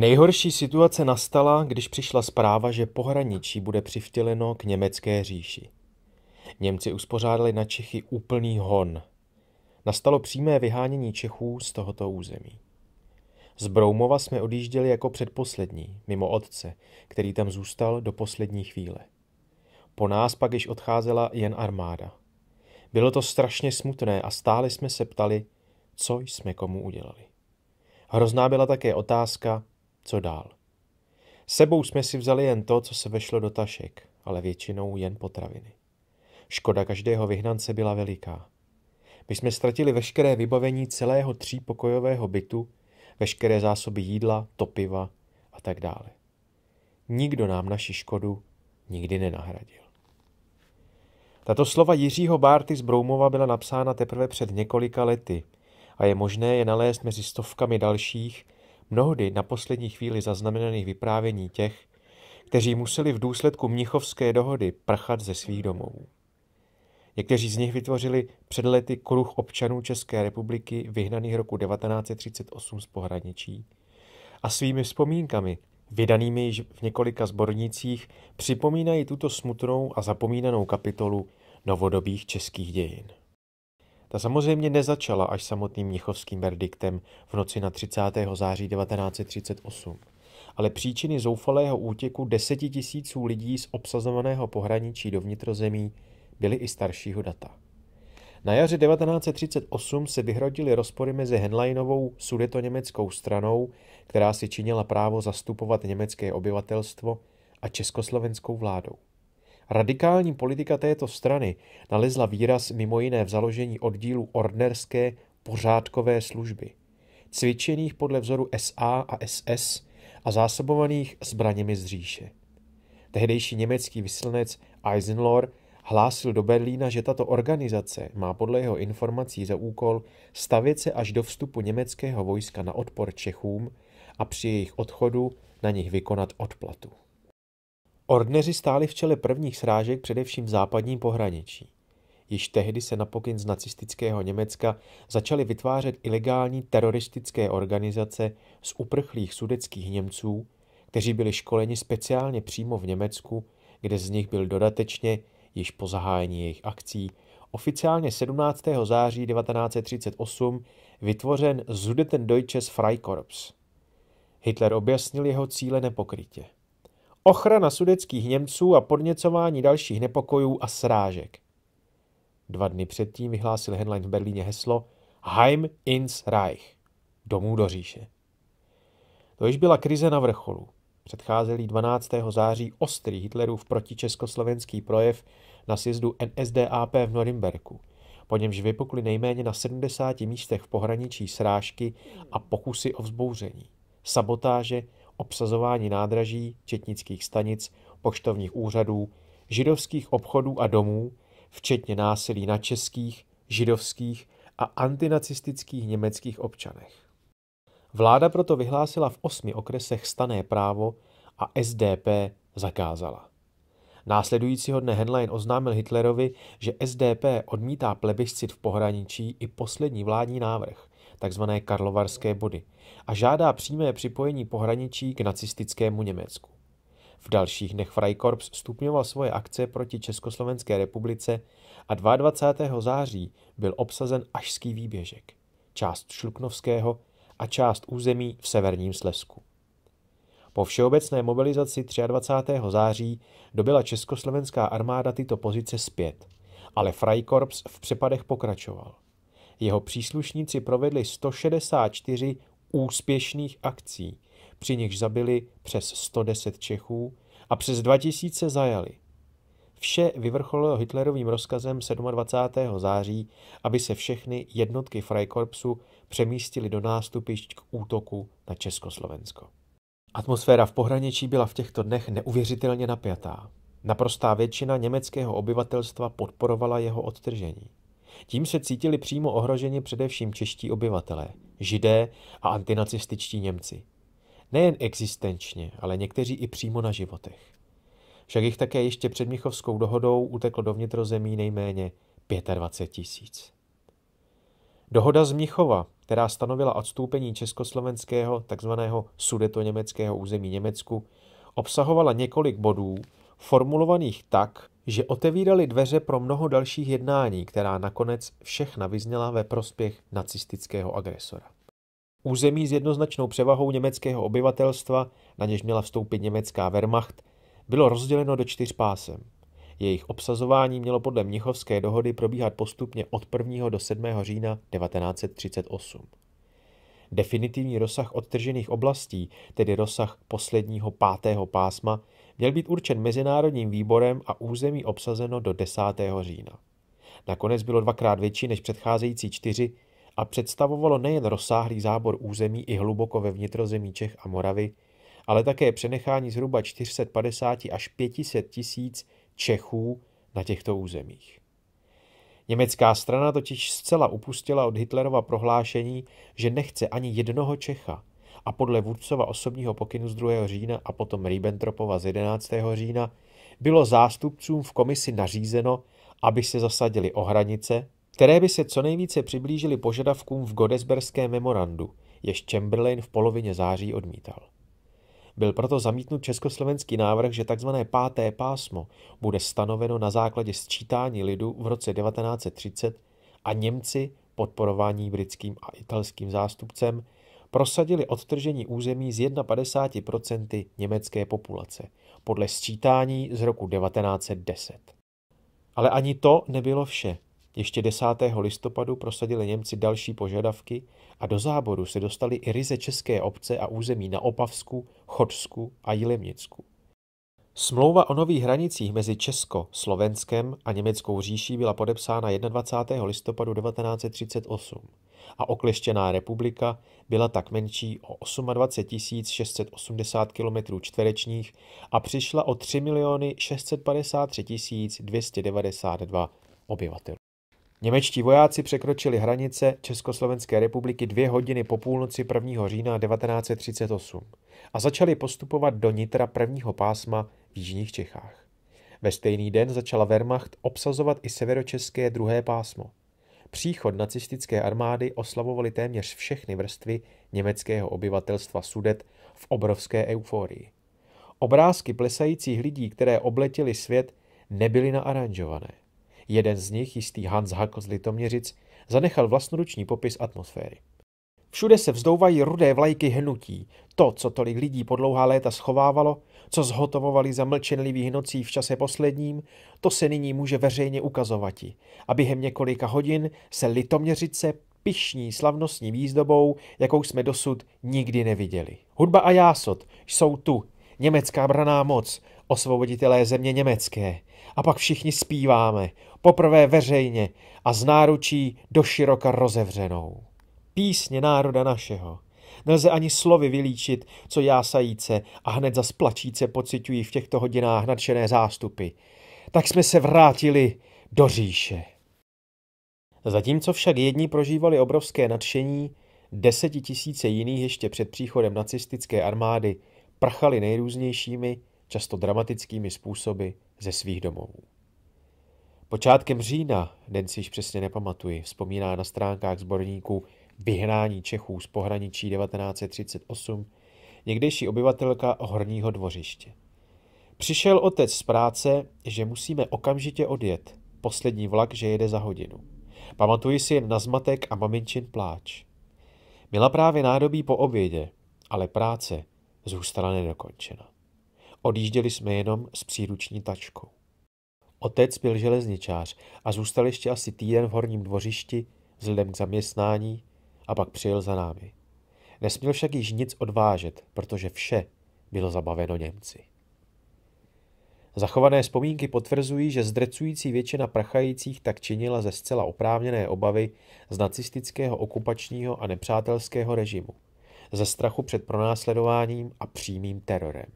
Nejhorší situace nastala, když přišla zpráva, že pohraničí bude přivtěleno k německé říši. Němci uspořádali na Čechy úplný hon. Nastalo přímé vyhánění Čechů z tohoto území. Z Broumova jsme odjížděli jako předposlední, mimo otce, který tam zůstal do poslední chvíle. Po nás pak již odcházela jen armáda. Bylo to strašně smutné a stále jsme se ptali, co jsme komu udělali. Hrozná byla také otázka, co dál? Sebou jsme si vzali jen to, co se vešlo do tašek, ale většinou jen potraviny. Škoda každého vyhnance byla veliká. My jsme ztratili veškeré vybavení celého třípokojového bytu, veškeré zásoby jídla, topiva a tak dále. Nikdo nám naši škodu nikdy nenahradil. Tato slova Jiřího Bárty z Broumova byla napsána teprve před několika lety a je možné je nalézt mezi stovkami dalších, mnohdy na poslední chvíli zaznamenaných vyprávění těch, kteří museli v důsledku mnichovské dohody prchat ze svých domovů. Někteří z nich vytvořili před lety kruh občanů České republiky vyhnaných roku 1938 z pohraničí a svými vzpomínkami, vydanými již v několika sbornicích, připomínají tuto smutnou a zapomínanou kapitolu novodobých českých dějin. Ta samozřejmě nezačala až samotným Mnichovským verdiktem v noci na 30. září 1938, ale příčiny zoufalého útěku deseti tisíců lidí z obsazovaného pohraničí do vnitrozemí byly i staršího data. Na jaře 1938 se vyhrodily rozpory mezi Henleinovou sudetoněmeckou stranou, která si činila právo zastupovat německé obyvatelstvo, a československou vládou. Radikální politika této strany nalezla výraz mimo jiné v založení oddílu ordnerské pořádkové služby, cvičených podle vzoru SA a SS a zásobovaných zbraněmi z říše. Tehdejší německý vyslanec Eisenlor hlásil do Berlína, že tato organizace má podle jeho informací za úkol stavět se až do vstupu německého vojska na odpor Čechům a při jejich odchodu na nich vykonat odplatu. Ordneři stáli v čele prvních srážek především v západním pohraničí. Již tehdy se napokyn z nacistického Německa začaly vytvářet ilegální teroristické organizace z uprchlých sudeckých Němců, kteří byli školeni speciálně přímo v Německu, kde z nich byl dodatečně, již po zahájení jejich akcí, oficiálně 17. září 1938 vytvořen Sudeten Deutsches Freikorps. Hitler objasnil jeho cíle nepokrytě ochrana sudeckých Němců a podněcování dalších nepokojů a srážek. Dva dny předtím vyhlásil Henlein v Berlíně heslo Heim ins Reich, domů do říše. To již byla krize na vrcholu. Předcházelý 12. září ostrý Hitlerův protičeskoslovenský projev na sjezdu NSDAP v Norimberku, po němž vypukly nejméně na 70 místech v pohraničí srážky a pokusy o vzbouření, sabotáže obsazování nádraží, četnických stanic, poštovních úřadů, židovských obchodů a domů, včetně násilí na českých, židovských a antinacistických německých občanech. Vláda proto vyhlásila v osmi okresech stané právo a SDP zakázala. Následujícího dne Henlein oznámil Hitlerovi, že SDP odmítá plebiscit v pohraničí i poslední vládní návrh tzv. karlovarské body, a žádá přímé připojení pohraničí k nacistickému Německu. V dalších dnech Freikorps stupňoval svoje akce proti Československé republice a 22. září byl obsazen Ašský výběžek, část Šluknovského a část území v severním Slesku. Po všeobecné mobilizaci 23. září dobila československá armáda tyto pozice zpět, ale Freikorps v přepadech pokračoval. Jeho příslušníci provedli 164 úspěšných akcí, při nichž zabili přes 110 Čechů a přes 2000 zajali. Vše vyvrcholilo Hitlerovým rozkazem 27. září, aby se všechny jednotky Freikorpsu přemístily do nástupišť k útoku na Československo. Atmosféra v pohraničí byla v těchto dnech neuvěřitelně napjatá. Naprostá většina německého obyvatelstva podporovala jeho odtržení. Tím se cítili přímo ohroženi především čeští obyvatelé, židé a antinacističtí Němci. Nejen existenčně, ale někteří i přímo na životech. Však jich také ještě před Michovskou dohodou uteklo do vnitrozemí nejméně 25 tisíc. Dohoda z Michova, která stanovila odstoupení československého tzv. německého území Německu, obsahovala několik bodů, formulovaných tak, že otevírali dveře pro mnoho dalších jednání, která nakonec všechna vyzněla ve prospěch nacistického agresora. Území s jednoznačnou převahou německého obyvatelstva, na něž měla vstoupit německá Wehrmacht, bylo rozděleno do čtyř pásem. Jejich obsazování mělo podle Mnichovské dohody probíhat postupně od 1. do 7. října 1938. Definitivní rozsah odtržených oblastí, tedy rozsah posledního pátého pásma, měl být určen Mezinárodním výborem a území obsazeno do 10. října. Nakonec bylo dvakrát větší než předcházející čtyři a představovalo nejen rozsáhlý zábor území i hluboko ve vnitrozemí Čech a Moravy, ale také přenechání zhruba 450 až 500 tisíc Čechů na těchto územích. Německá strana totiž zcela upustila od Hitlerova prohlášení, že nechce ani jednoho Čecha a podle Vůdcova osobního pokynu z 2. října a potom Ribbentropova z 11. října bylo zástupcům v komisi nařízeno, aby se zasadili o hranice, které by se co nejvíce přiblížily požadavkům v Godesberském memorandu, jež Chamberlain v polovině září odmítal. Byl proto zamítnut československý návrh, že tzv. páté pásmo bude stanoveno na základě sčítání lidu v roce 1930 a Němci, podporování britským a italským zástupcem, prosadili odtržení území z 51% německé populace podle sčítání z roku 1910. Ale ani to nebylo vše. Ještě 10. listopadu prosadili Němci další požadavky a do záboru se dostali i ryze české obce a území na Opavsku, Chodsku a Jilemnicku. Smlouva o nových hranicích mezi Česko, Slovenskem a Německou říší byla podepsána 21. listopadu 1938 a okleštěná republika byla tak menší o 28 680 km čtverečních a přišla o 3 653 292 obyvatelů. Němečtí vojáci překročili hranice Československé republiky dvě hodiny po půlnoci 1. října 1938 a začali postupovat do nitra prvního pásma v jižních Čechách. Ve stejný den začala Wehrmacht obsazovat i severočeské druhé pásmo. Příchod nacistické armády oslavovali téměř všechny vrstvy německého obyvatelstva Sudet v obrovské euforii. Obrázky plesajících lidí, které obletěly svět, nebyly naaranžované. Jeden z nich, jistý Hans Hakl z Litoměřic, zanechal vlastnoruční popis atmosféry. Všude se vzdouvají rudé vlajky hnutí, to, co tolik lidí po dlouhá léta schovávalo, co zhotovovali za mlčenlivých nocí v čase posledním, to se nyní může veřejně ukazovat. A během několika hodin se litoměřice pišní slavnostní výzdobou, jakou jsme dosud nikdy neviděli. Hudba a jásot jsou tu, německá braná moc, osvoboditelé země německé. A pak všichni zpíváme, poprvé veřejně a z náručí do široka rozevřenou písně národa našeho. Nelze ani slovy vylíčit, co jásajíce a hned za splačíce pocitují v těchto hodinách nadšené zástupy. Tak jsme se vrátili do říše. Zatímco však jedni prožívali obrovské nadšení, desetitisíce jiných ještě před příchodem nacistické armády prchali nejrůznějšími, často dramatickými způsoby ze svých domovů. Počátkem října, den si již přesně nepamatuji, vzpomíná na stránkách zborníků vyhnání Čechů z pohraničí 1938, někdejší obyvatelka Horního dvořiště. Přišel otec z práce, že musíme okamžitě odjet, poslední vlak, že jede za hodinu. Pamatuji si jen na zmatek a maminčin pláč. Měla právě nádobí po obědě, ale práce zůstala nedokončena. Odjížděli jsme jenom s příruční tačkou. Otec byl železničář a zůstal ještě asi týden v horním dvořišti vzhledem k zaměstnání, a pak přijel za námi. Nesměl však již nic odvážet, protože vše bylo zabaveno Němci. Zachované vzpomínky potvrzují, že zdrecující většina prchajících tak činila ze zcela oprávněné obavy z nacistického okupačního a nepřátelského režimu, ze strachu před pronásledováním a přímým terorem.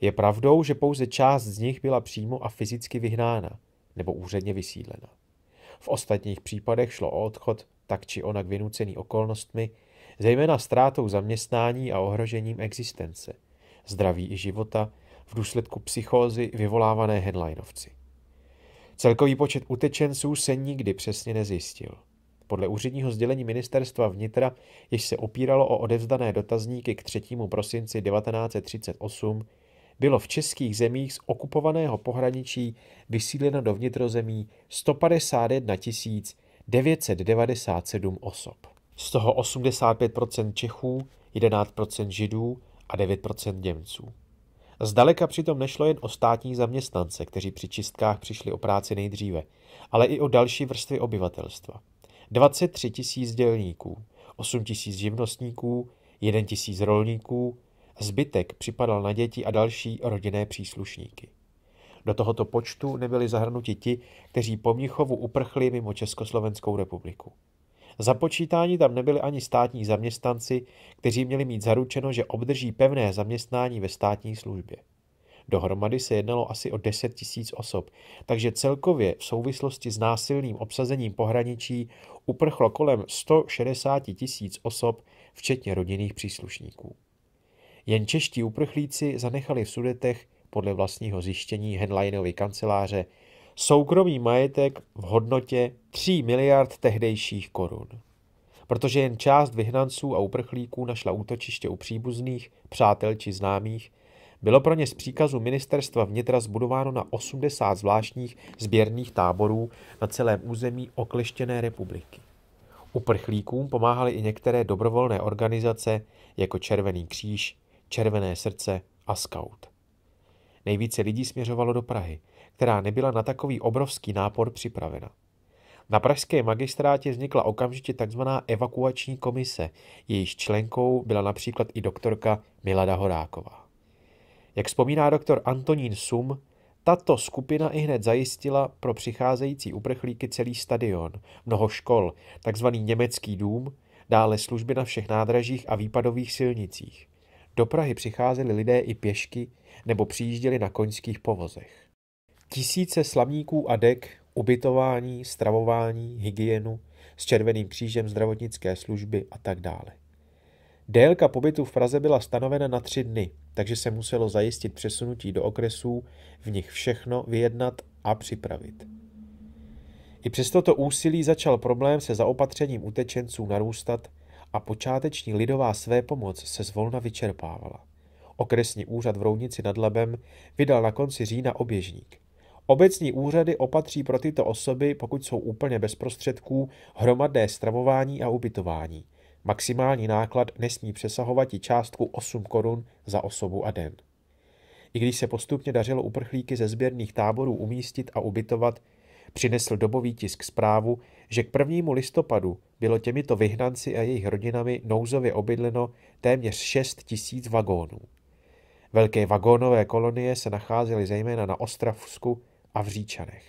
Je pravdou, že pouze část z nich byla přímo a fyzicky vyhnána nebo úředně vysídlena. V ostatních případech šlo o odchod tak či onak vynucený okolnostmi, zejména ztrátou zaměstnání a ohrožením existence, zdraví i života v důsledku psychózy vyvolávané headlinovci. Celkový počet utečenců se nikdy přesně nezjistil. Podle úředního sdělení ministerstva vnitra, jež se opíralo o odevzdané dotazníky k 3. prosinci 1938, bylo v českých zemích z okupovaného pohraničí vysídleno do vnitrozemí 151 997 osob. Z toho 85% Čechů, 11% Židů a 9% Němců. Zdaleka přitom nešlo jen o státní zaměstnance, kteří při čistkách přišli o práci nejdříve, ale i o další vrstvy obyvatelstva. 23 tisíc dělníků, 8 tisíc živnostníků, 1 tisíc rolníků, zbytek připadal na děti a další rodinné příslušníky. Do tohoto počtu nebyli zahrnuti ti, kteří po Mnichovu uprchli mimo Československou republiku. Započítání tam nebyli ani státní zaměstnanci, kteří měli mít zaručeno, že obdrží pevné zaměstnání ve státní službě. Dohromady se jednalo asi o 10 tisíc osob, takže celkově v souvislosti s násilným obsazením pohraničí uprchlo kolem 160 tisíc osob, včetně rodinných příslušníků. Jen čeští uprchlíci zanechali v Sudetech podle vlastního zjištění Henleinovy kanceláře soukromý majetek v hodnotě 3 miliard tehdejších korun. Protože jen část vyhnanců a uprchlíků našla útočiště u příbuzných, přátel či známých, bylo pro ně z příkazu ministerstva vnitra zbudováno na 80 zvláštních sběrných táborů na celém území okleštěné republiky. Uprchlíkům pomáhaly i některé dobrovolné organizace jako Červený kříž, Červené srdce a Scout. Nejvíce lidí směřovalo do Prahy, která nebyla na takový obrovský nápor připravena. Na pražské magistrátě vznikla okamžitě tzv. evakuační komise, jejíž členkou byla například i doktorka Milada Horáková. Jak vzpomíná doktor Antonín Sum, tato skupina i hned zajistila pro přicházející uprchlíky celý stadion, mnoho škol, takzvaný německý dům, dále služby na všech nádražích a výpadových silnicích. Do Prahy přicházeli lidé i pěšky nebo přijížděli na koňských povozech. Tisíce slavníků a dek, ubytování, stravování, hygienu, s Červeným křížem zdravotnické služby a tak dále. Délka pobytu v Praze byla stanovena na tři dny, takže se muselo zajistit přesunutí do okresů, v nich všechno vyjednat a připravit. I přes toto úsilí začal problém se zaopatřením utečenců narůstat, a počáteční lidová své pomoc se zvolna vyčerpávala. Okresní úřad v Rounici nad Labem vydal na konci října oběžník. Obecní úřady opatří pro tyto osoby, pokud jsou úplně bez prostředků, hromadné stravování a ubytování. Maximální náklad nesmí přesahovat i částku 8 korun za osobu a den. I když se postupně dařilo uprchlíky ze sběrných táborů umístit a ubytovat, Přinesl dobový tisk zprávu, že k prvnímu listopadu bylo těmito vyhnanci a jejich rodinami nouzově obydleno téměř 6 tisíc vagónů. Velké vagónové kolonie se nacházely zejména na Ostravsku a v Říčanech.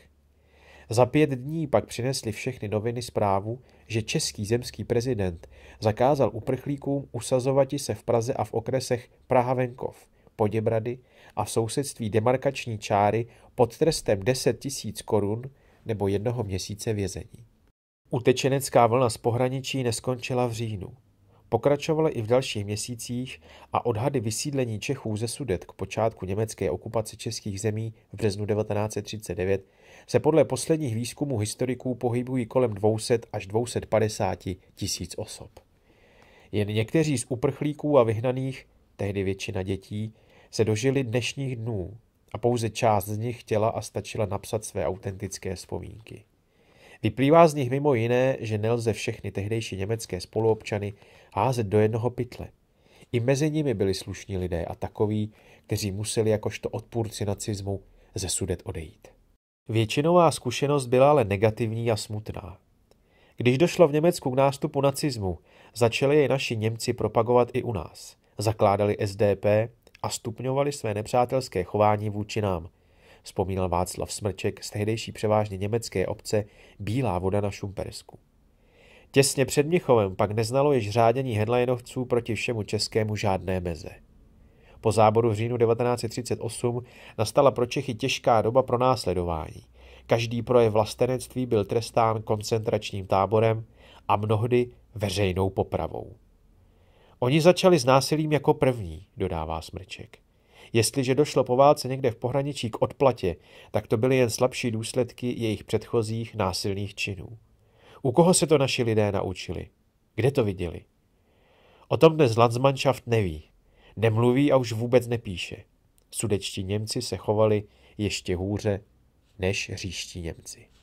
Za pět dní pak přinesli všechny noviny zprávu, že český zemský prezident zakázal uprchlíkům usazovati se v Praze a v okresech Praha venkov, Poděbrady a v sousedství demarkační čáry pod trestem 10 tisíc korun nebo jednoho měsíce vězení. Utečenecká vlna z pohraničí neskončila v říjnu. Pokračovala i v dalších měsících a odhady vysídlení Čechů ze Sudet k počátku německé okupace českých zemí v březnu 1939 se podle posledních výzkumů historiků pohybují kolem 200 až 250 tisíc osob. Jen někteří z uprchlíků a vyhnaných, tehdy většina dětí, se dožili dnešních dnů, a pouze část z nich chtěla a stačila napsat své autentické vzpomínky. Vyplývá z nich mimo jiné, že nelze všechny tehdejší německé spoluobčany házet do jednoho pytle. I mezi nimi byli slušní lidé a takoví, kteří museli jakožto odpůrci nacismu ze sudet odejít. Většinová zkušenost byla ale negativní a smutná. Když došlo v Německu k nástupu nacismu, začali jej naši Němci propagovat i u nás. Zakládali SDP, a stupňovali své nepřátelské chování vůči nám, vzpomínal Václav Smrček z tehdejší převážně německé obce Bílá voda na Šumpersku. Těsně před Měchovem pak neznalo již řádění henlajenovců proti všemu českému žádné meze. Po záboru v říjnu 1938 nastala pro Čechy těžká doba pro následování. Každý projev vlastenectví byl trestán koncentračním táborem a mnohdy veřejnou popravou. Oni začali s násilím jako první, dodává Smrček. Jestliže došlo po válce někde v pohraničí k odplatě, tak to byly jen slabší důsledky jejich předchozích násilných činů. U koho se to naši lidé naučili? Kde to viděli? O tom dnes Landsmannschaft neví. Nemluví a už vůbec nepíše. Sudečtí Němci se chovali ještě hůře než říští Němci.